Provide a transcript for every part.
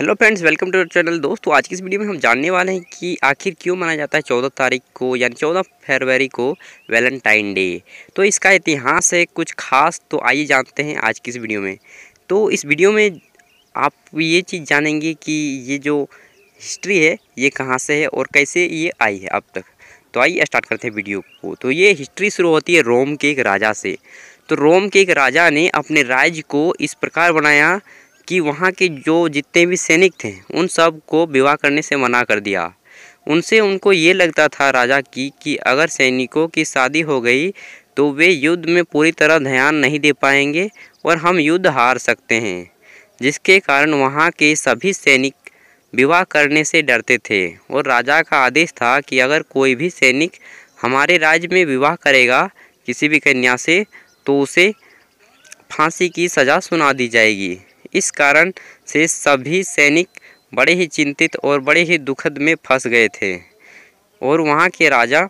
hello friends welcome to channel दोस्तों आज की इस वीडियो में हम जानने वाले हैं कि आखिर क्यों मनाया जाता है चौदह तारीख को यानी चौदह फरवरी को वैलेंटाइन डे तो इसका इतिहास है कुछ खास तो आइए जानते हैं आज की इस वीडियो में तो इस वीडियो में आप ये चीज़ जानेंगे कि ये जो हिस्ट्री है ये कहाँ से है और कैसे ये आई है अब तक तो आइए स्टार्ट करते हैं वीडियो को तो ये हिस्ट्री शुरू होती है रोम के एक राजा से तो रोम के एक राजा ने अपने राज्य को इस प्रकार बनाया कि वहाँ के जो जितने भी सैनिक थे उन सब को विवाह करने से मना कर दिया उनसे उनको ये लगता था राजा की कि अगर सैनिकों की शादी हो गई तो वे युद्ध में पूरी तरह ध्यान नहीं दे पाएंगे और हम युद्ध हार सकते हैं जिसके कारण वहाँ के सभी सैनिक विवाह करने से डरते थे और राजा का आदेश था कि अगर कोई भी सैनिक हमारे राज्य में विवाह करेगा किसी भी कन्या से तो उसे फांसी की सज़ा सुना दी जाएगी इस कारण से सभी सैनिक बड़े ही चिंतित और बड़े ही दुखद में फंस गए थे और वहाँ के राजा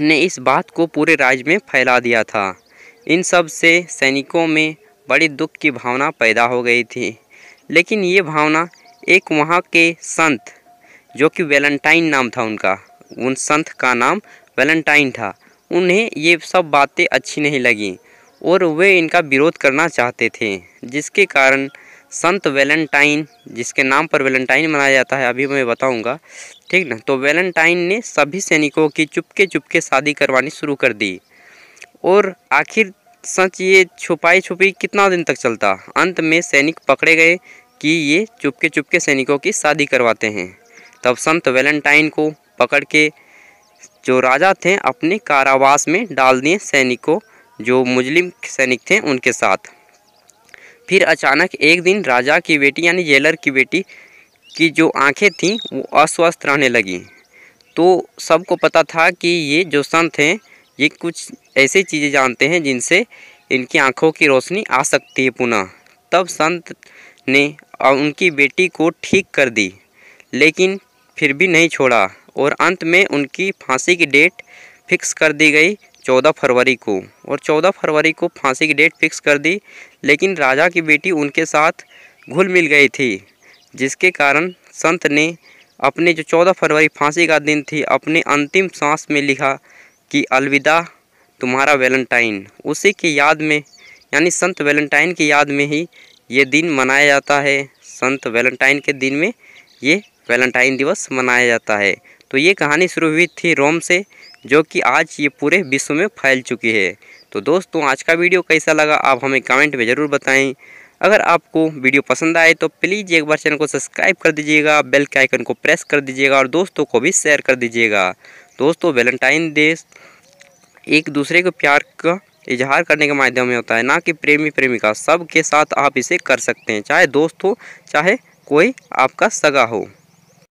ने इस बात को पूरे राज्य में फैला दिया था इन सब से सैनिकों में बड़ी दुख की भावना पैदा हो गई थी लेकिन ये भावना एक वहाँ के संत जो कि वैलेंटाइन नाम था उनका उन संत का नाम वैलेंटाइन था उन्हें ये सब बातें अच्छी नहीं लगीं और वे इनका विरोध करना चाहते थे जिसके कारण संत वैलेंटाइन जिसके नाम पर वैलेंटाइन मनाया जाता है अभी मैं बताऊंगा ठीक ना तो वैलेंटाइन ने सभी सैनिकों की चुपके चुपके शादी करवानी शुरू कर दी और आखिर सच ये छुपाई छुपी कितना दिन तक चलता अंत में सैनिक पकड़े गए कि ये चुपके चुपके सैनिकों की शादी करवाते हैं तब संत वैलेंटाइन को पकड़ के जो राजा थे अपने कारावास में डाल दिए सैनिक को जो मुस्लिम सैनिक थे उनके साथ फिर अचानक एक दिन राजा की बेटी यानी जेलर की बेटी की जो आंखें थीं वो अस्वस्थ रहने लगी तो सबको पता था कि ये जो संत हैं ये कुछ ऐसी चीज़ें जानते हैं जिनसे इनकी आंखों की रोशनी आ सकती है पुनः तब संत ने उनकी बेटी को ठीक कर दी लेकिन फिर भी नहीं छोड़ा और अंत में उनकी फांसी की डेट फिक्स कर दी गई चौदह फरवरी को और चौदह फरवरी को फांसी की डेट फिक्स कर दी लेकिन राजा की बेटी उनके साथ घुल मिल गई थी जिसके कारण संत ने अपने जो चौदह फरवरी फांसी का दिन थी अपने अंतिम सांस में लिखा कि अलविदा तुम्हारा वैलेंटाइन उसी की याद में यानी संत वैलेंटाइन की याद में ही ये दिन मनाया जाता है संत वैलेंटाइन के दिन में ये वैलेंटाइन दिवस मनाया जाता है तो ये कहानी शुरू हुई थी रोम से जो कि आज ये पूरे विश्व में फैल चुकी है तो दोस्तों आज का वीडियो कैसा लगा आप हमें कमेंट में ज़रूर बताएं अगर आपको वीडियो पसंद आए तो प्लीज़ एक बार चैनल को सब्सक्राइब कर दीजिएगा बेल के आइकन को प्रेस कर दीजिएगा और दोस्तों को भी शेयर कर दीजिएगा दोस्तों वैलेंटाइन डे एक दूसरे को प्यार का इजहार करने के माध्यम में होता है ना कि प्रेमी प्रेमिका सब के साथ आप इसे कर सकते हैं चाहे दोस्त हो चाहे कोई आपका सगा हो